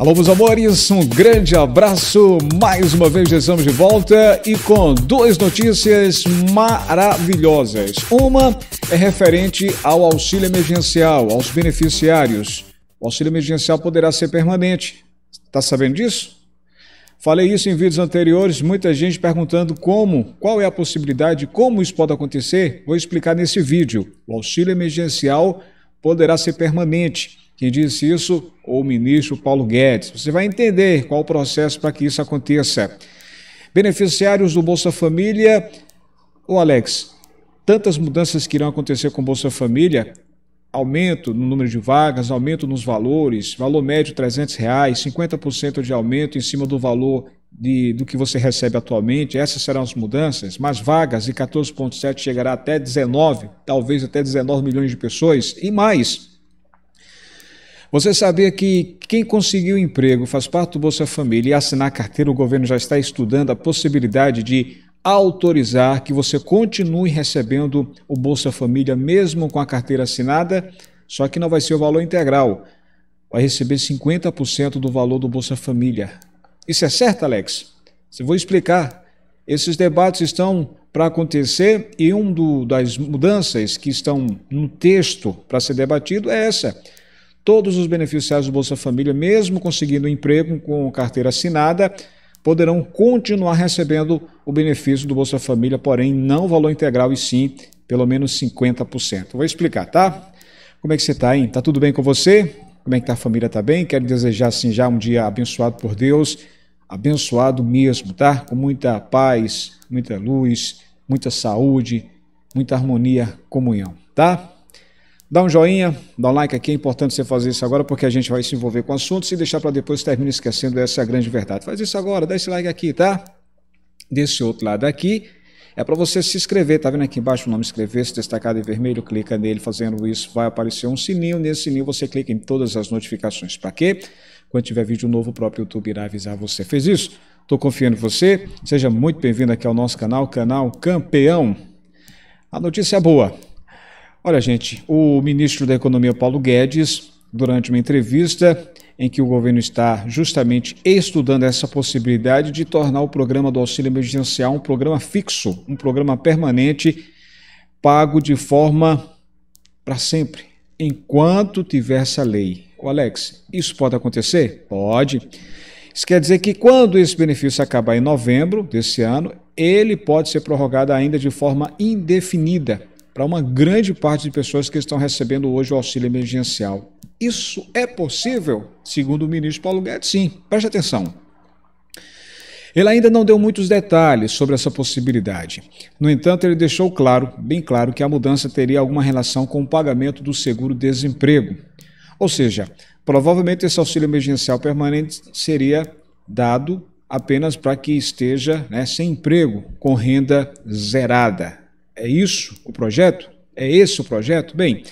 Alô, meus amores, um grande abraço. Mais uma vez estamos de volta e com duas notícias maravilhosas. Uma é referente ao auxílio emergencial, aos beneficiários. O auxílio emergencial poderá ser permanente. Está sabendo disso? Falei isso em vídeos anteriores, muita gente perguntando como, qual é a possibilidade, como isso pode acontecer. Vou explicar nesse vídeo. O auxílio emergencial poderá ser permanente quem disse isso? O ministro Paulo Guedes. Você vai entender qual o processo para que isso aconteça. Beneficiários do Bolsa Família. Ô Alex, tantas mudanças que irão acontecer com o Bolsa Família, aumento no número de vagas, aumento nos valores, valor médio 300 reais, 50% de aumento em cima do valor de, do que você recebe atualmente. Essas serão as mudanças. Mais vagas e 14,7 chegará até 19, talvez até 19 milhões de pessoas e mais. Você sabia que quem conseguiu emprego faz parte do Bolsa Família e assinar carteira, o governo já está estudando a possibilidade de autorizar que você continue recebendo o Bolsa Família mesmo com a carteira assinada, só que não vai ser o valor integral. Vai receber 50% do valor do Bolsa Família. Isso é certo, Alex? Eu vou explicar. Esses debates estão para acontecer e uma das mudanças que estão no texto para ser debatido é essa Todos os beneficiários do Bolsa Família, mesmo conseguindo um emprego com carteira assinada, poderão continuar recebendo o benefício do Bolsa Família, porém não valor integral e sim pelo menos 50%. Vou explicar, tá? Como é que você está, hein? Tá tudo bem com você? Como é que tá a família? Tá bem? Quero desejar assim já um dia abençoado por Deus, abençoado mesmo, tá? Com muita paz, muita luz, muita saúde, muita harmonia, comunhão, tá? Dá um joinha, dá um like aqui, é importante você fazer isso agora porque a gente vai se envolver com assuntos e deixar para depois termina esquecendo, essa é a grande verdade. Faz isso agora, dá esse like aqui, tá? Desse outro lado aqui, é para você se inscrever, tá vendo aqui embaixo o nome inscrever-se destacado em vermelho, clica nele, fazendo isso vai aparecer um sininho, nesse sininho você clica em todas as notificações. Para quê? Quando tiver vídeo novo, o próprio YouTube irá avisar você. Fez isso? Estou confiando em você. Seja muito bem-vindo aqui ao nosso canal, canal Campeão. A notícia é boa. Olha, gente, o ministro da Economia, Paulo Guedes, durante uma entrevista em que o governo está justamente estudando essa possibilidade de tornar o programa do auxílio emergencial um programa fixo, um programa permanente, pago de forma para sempre, enquanto tiver essa lei. O Alex, isso pode acontecer? Pode. Isso quer dizer que quando esse benefício acabar em novembro desse ano, ele pode ser prorrogado ainda de forma indefinida para uma grande parte de pessoas que estão recebendo hoje o auxílio emergencial. Isso é possível? Segundo o ministro Paulo Guedes, sim. Preste atenção. Ele ainda não deu muitos detalhes sobre essa possibilidade. No entanto, ele deixou claro, bem claro, que a mudança teria alguma relação com o pagamento do seguro-desemprego. Ou seja, provavelmente esse auxílio emergencial permanente seria dado apenas para que esteja né, sem emprego, com renda zerada. É isso o projeto? É esse o projeto? Bem,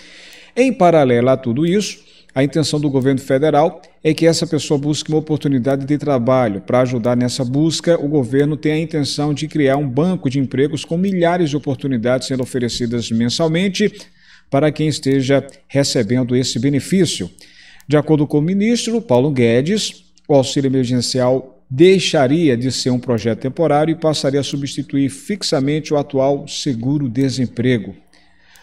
em paralelo a tudo isso, a intenção do governo federal é que essa pessoa busque uma oportunidade de trabalho. Para ajudar nessa busca, o governo tem a intenção de criar um banco de empregos com milhares de oportunidades sendo oferecidas mensalmente para quem esteja recebendo esse benefício. De acordo com o ministro Paulo Guedes, o auxílio emergencial deixaria de ser um projeto temporário e passaria a substituir fixamente o atual seguro-desemprego.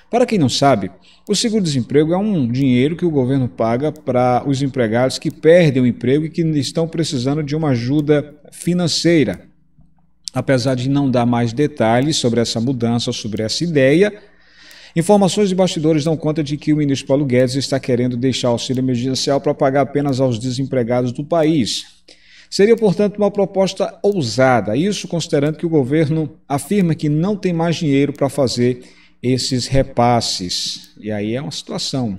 Para quem não sabe, o seguro-desemprego é um dinheiro que o governo paga para os empregados que perdem o emprego e que estão precisando de uma ajuda financeira. Apesar de não dar mais detalhes sobre essa mudança, sobre essa ideia, Informações de bastidores dão conta de que o ministro Paulo Guedes está querendo deixar o auxílio emergencial para pagar apenas aos desempregados do país. Seria, portanto, uma proposta ousada, isso considerando que o governo afirma que não tem mais dinheiro para fazer esses repasses. E aí é uma situação.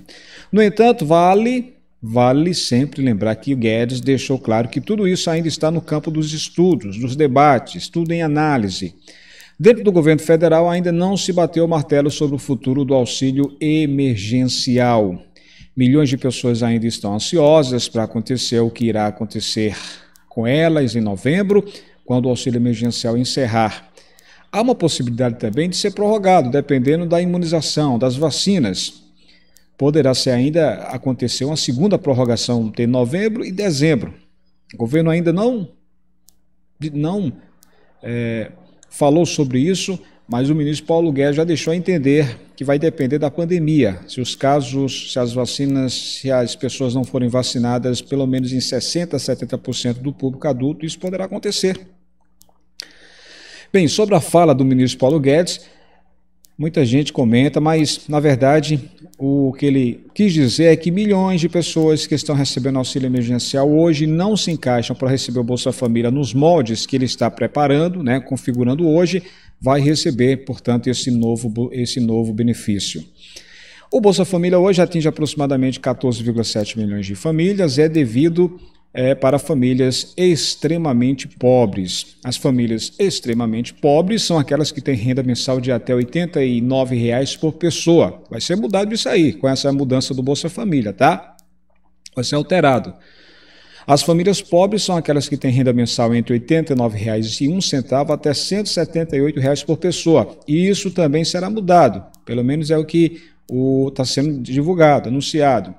No entanto, vale Vale sempre lembrar que o Guedes deixou claro que tudo isso ainda está no campo dos estudos, dos debates, tudo em análise. Dentro do governo federal ainda não se bateu o martelo sobre o futuro do auxílio emergencial. Milhões de pessoas ainda estão ansiosas para acontecer o que irá acontecer com elas em novembro, quando o auxílio emergencial encerrar. Há uma possibilidade também de ser prorrogado, dependendo da imunização, das vacinas. Poderá ser ainda acontecer uma segunda prorrogação de novembro e dezembro. O governo ainda não, não é, falou sobre isso, mas o ministro Paulo Guedes já deixou a entender que vai depender da pandemia. Se os casos, se as vacinas, se as pessoas não forem vacinadas, pelo menos em 60%, 70% do público adulto, isso poderá acontecer. Bem, sobre a fala do ministro Paulo Guedes, Muita gente comenta, mas na verdade o que ele quis dizer é que milhões de pessoas que estão recebendo auxílio emergencial hoje não se encaixam para receber o Bolsa Família nos moldes que ele está preparando, né, configurando hoje, vai receber, portanto, esse novo, esse novo benefício. O Bolsa Família hoje atinge aproximadamente 14,7 milhões de famílias, é devido é, para famílias extremamente pobres. As famílias extremamente pobres são aquelas que têm renda mensal de até R$ 89,00 por pessoa. Vai ser mudado isso aí, com essa mudança do Bolsa Família, tá? Vai ser alterado. As famílias pobres são aquelas que têm renda mensal entre R$ 89,01 até R$ 178,00 por pessoa. E isso também será mudado, pelo menos é o que está sendo divulgado, anunciado.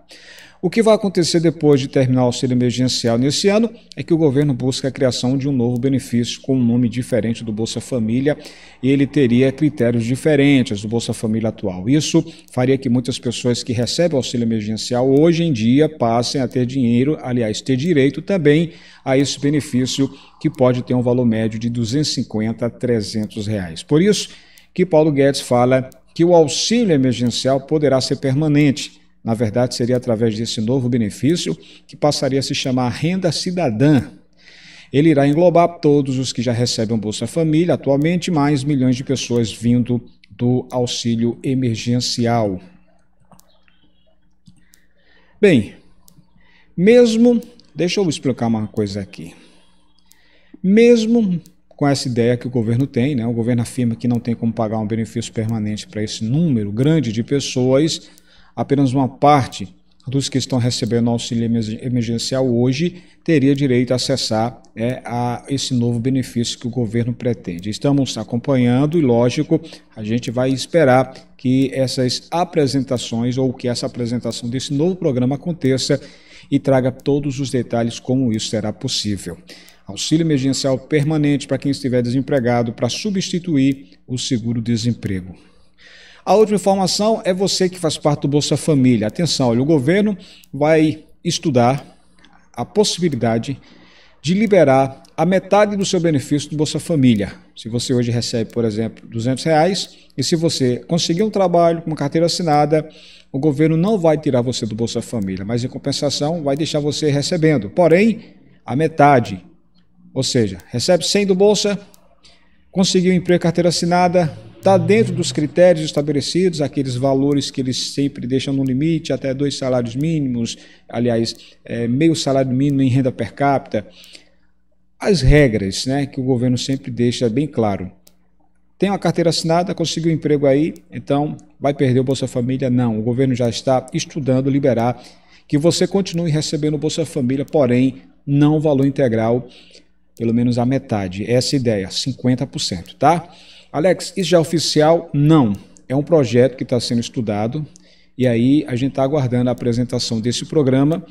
O que vai acontecer depois de terminar o auxílio emergencial nesse ano é que o governo busca a criação de um novo benefício com um nome diferente do Bolsa Família e ele teria critérios diferentes do Bolsa Família atual. Isso faria que muitas pessoas que recebem o auxílio emergencial hoje em dia passem a ter dinheiro, aliás, ter direito também a esse benefício que pode ter um valor médio de 250 a 300 reais. Por isso que Paulo Guedes fala que o auxílio emergencial poderá ser permanente na verdade, seria através desse novo benefício que passaria a se chamar renda cidadã. Ele irá englobar todos os que já recebem o Bolsa Família atualmente, mais milhões de pessoas vindo do auxílio emergencial. Bem, mesmo, deixa eu explicar uma coisa aqui. Mesmo com essa ideia que o governo tem, né? O governo afirma que não tem como pagar um benefício permanente para esse número grande de pessoas apenas uma parte dos que estão recebendo auxílio emergencial hoje teria direito a acessar é, a esse novo benefício que o governo pretende. Estamos acompanhando e, lógico, a gente vai esperar que essas apresentações ou que essa apresentação desse novo programa aconteça e traga todos os detalhes como isso será possível. Auxílio emergencial permanente para quem estiver desempregado para substituir o seguro-desemprego. A outra informação é você que faz parte do Bolsa Família. Atenção, olha, o governo vai estudar a possibilidade de liberar a metade do seu benefício do Bolsa Família. Se você hoje recebe, por exemplo, 200 reais, e se você conseguir um trabalho com carteira assinada, o governo não vai tirar você do Bolsa Família, mas em compensação vai deixar você recebendo, porém, a metade. Ou seja, recebe 100 do Bolsa, conseguiu um emprego carteira assinada, Está dentro dos critérios estabelecidos, aqueles valores que eles sempre deixam no limite, até dois salários mínimos, aliás, é, meio salário mínimo em renda per capita. As regras né, que o governo sempre deixa bem claro. Tem uma carteira assinada, conseguiu um emprego aí, então vai perder o Bolsa Família? Não, o governo já está estudando liberar que você continue recebendo o Bolsa Família, porém não o valor integral, pelo menos a metade. Essa é ideia, 50%, tá? Alex, isso já é oficial? Não. É um projeto que está sendo estudado e aí a gente está aguardando a apresentação desse programa,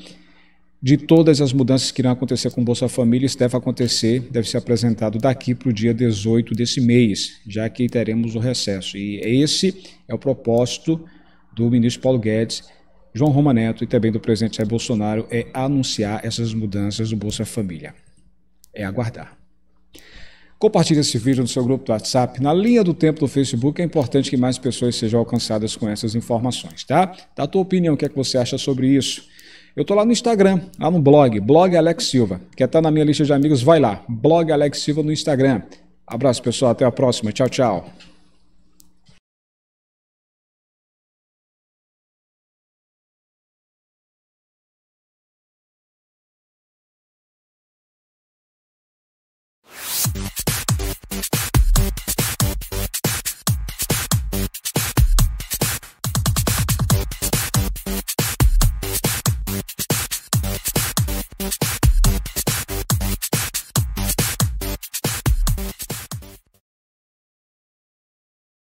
de todas as mudanças que irão acontecer com o Bolsa Família. Isso deve acontecer, deve ser apresentado daqui para o dia 18 desse mês, já que teremos o recesso. E esse é o propósito do ministro Paulo Guedes, João Roma Neto e também do presidente Jair Bolsonaro, é anunciar essas mudanças do Bolsa Família. É aguardar. Compartilhe esse vídeo no seu grupo do WhatsApp, na linha do tempo do Facebook. É importante que mais pessoas sejam alcançadas com essas informações, tá? Dá a tua opinião, o que é que você acha sobre isso? Eu tô lá no Instagram, lá no blog, blog Alex Silva. Quer estar tá na minha lista de amigos? Vai lá, blog Alex Silva no Instagram. Abraço, pessoal. Até a próxima. Tchau, tchau.